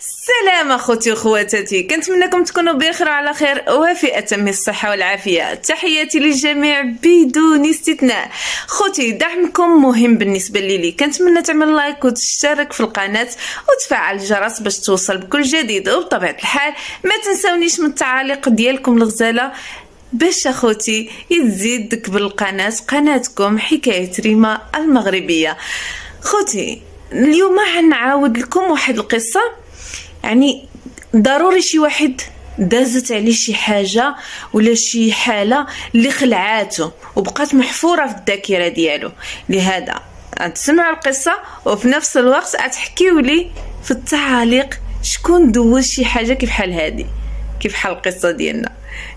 سلام اخوتي وخواتاتي كنتمنىكم تكونوا بخير وعلى خير وفي اتم الصحه والعافيه تحياتي للجميع بدون استثناء خوتي دعمكم مهم بالنسبه لي كنتمنى تعمل لايك وتشترك في القناه وتفعل الجرس باش توصل بكل جديد وبطبيعه الحال ما تنسونيش من التعاليق ديالكم الغزاله باش اخوتي يزيد بالقناه قناتكم حكايه ريما المغربيه خوتي اليوم غنعاود لكم واحد القصه يعني ضروري شي واحد دازت عليه شي حاجه ولا شي حاله اللي خلعاته وبقات محفوره في الذاكره ديالو لهذا غتسمعوا القصه وفي نفس الوقت غتحكيو لي في التعليق شكون دوز شي حاجه كيف حال هذه كيف حال القصه ديالنا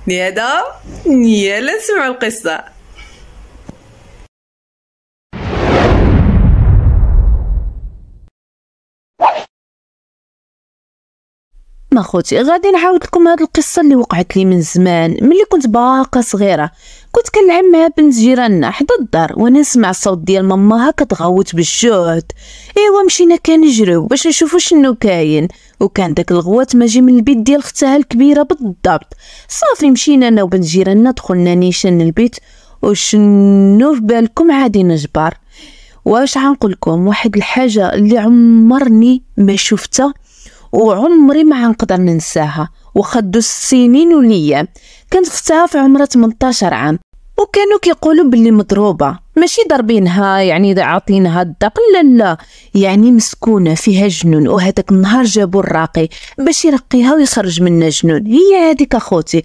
لهذا يلا نسمعوا القصه ما خوتي غادي نعاود لكم هاد القصه اللي وقعت لي من زمان ملي كنت باقه صغيره كنت كنلعب مع بنت جيراننا حدا الدار وانا نسمع الصوت ديال ماماها كتغوت بالجهد ايوا مشينا كنجريو باش نشوفو شنو كاين وكان داك الغوات ماجي من البيت ديال اختها الكبيره بالضبط صافي مشينا انا وبنت جيراننا دخلنا نيشان البيت وشنو في بالكم عادي نجبر واش غنقول لكم واحد الحاجه اللي عمرني ما شفتها وعمري ما غنقدر ننساها وخدو سنين ليا كانت ختها في عمرها 18 عام وكانوا كيقولوا باللي مضروبه ماشي ضربينها يعني عاطينها الدق لا لا يعني مسكونه فيها جنون وهذاك النهار جابوا الراقي باش يرقيها ويخرج منها جنون هي هذيك اخوتي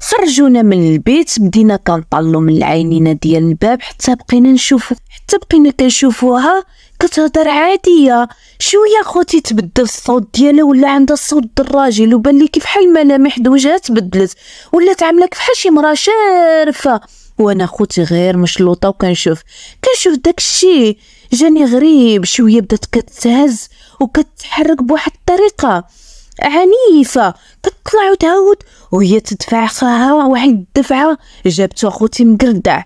خرجونا من البيت بدينا كنطلو من العينينا ديال الباب حتى بقينا نشوفو حتى بقينا كنشوفوها كتهضر عاديه شويه خوتي تبدل الصوت ديالها ولا عندها صوت الراجل وبان لي كيف حال ملامح وجهها تبدلت ولات عامله كيف شي مرا شارفه وانا خوتي غير مشلوطه وكنشوف كنشوف داكشي جاني غريب شويه بدات كتهز وكتحرك بواحد الطريقه عنيفه كتطلع وتعود وهي تدفع خاها واحد الدفعه جابتو خوتي مقردع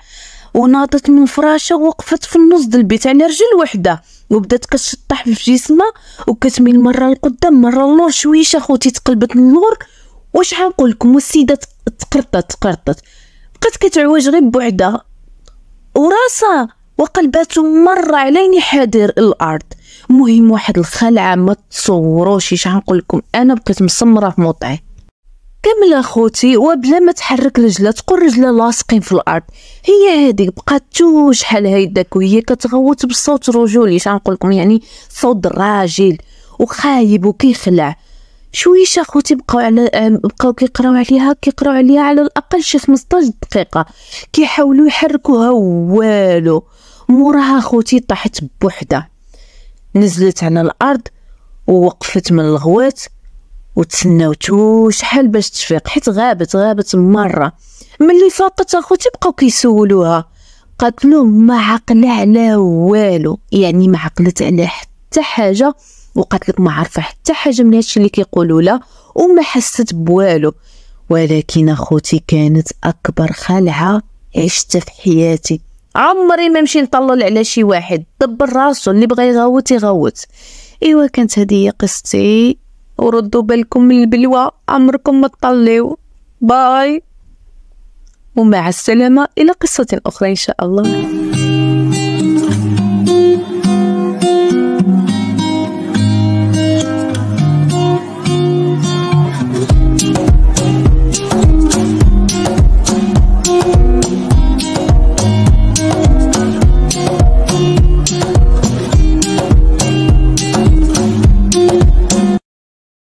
وناطت من فراشه ووقفت في النص ديال البيت على رجل وحده وبدات كتشطح في جسمها وكتميل مره لقدام مره للور شويشه خوتي تقلبت اللور واش غنقول لكم السيده تقرطت تقرطت بقات كتعوج غير بوحدها وراسها وقلبات مرة عيني حاضر الأرض مهم واحد الخلعة ما تصوروش شحال نقول لكم أنا بقيت مسمرة في موطعي كامل اخوتي وبلا ما تحرك رجلها تقول رجلها لاصقين في الارض هي هذيك بقات توش شحال هيداك وهي كتغوت بصوت رجولي شنقول لكم يعني صوت راجل وخايب وكيخلع شويش اخوتي بقاو على بقاو كيقراو عليها كيقراو عليها على الاقل شي 15 دقيقه كيحاولوا يحركوها والو موراها اخوتي طاحت بوحدها نزلت على الارض ووقفت من الغوات وتسناوتو شحال باش تفيق حيت غابت غابت مره ملي فاقت اخوتي بقاو كيسولوها قالت لهم ما عقل على والو يعني ما عقلت على حتى حاجه وقالت لك ما عارفه حتى حاجه من هادشي اللي كيقولوا لها وما حست بوالو ولكن اخوتي كانت اكبر خلعه عشت في حياتي عمري ما نمشي نطلل على شي واحد دبر راسو اللي بغى يغوت يغوت ايوا كانت هذه هي قصتي وردوا بالكم من البلوى عمركم ما تطلعوا باي ومع السلامة إلى قصة أخرى إن شاء الله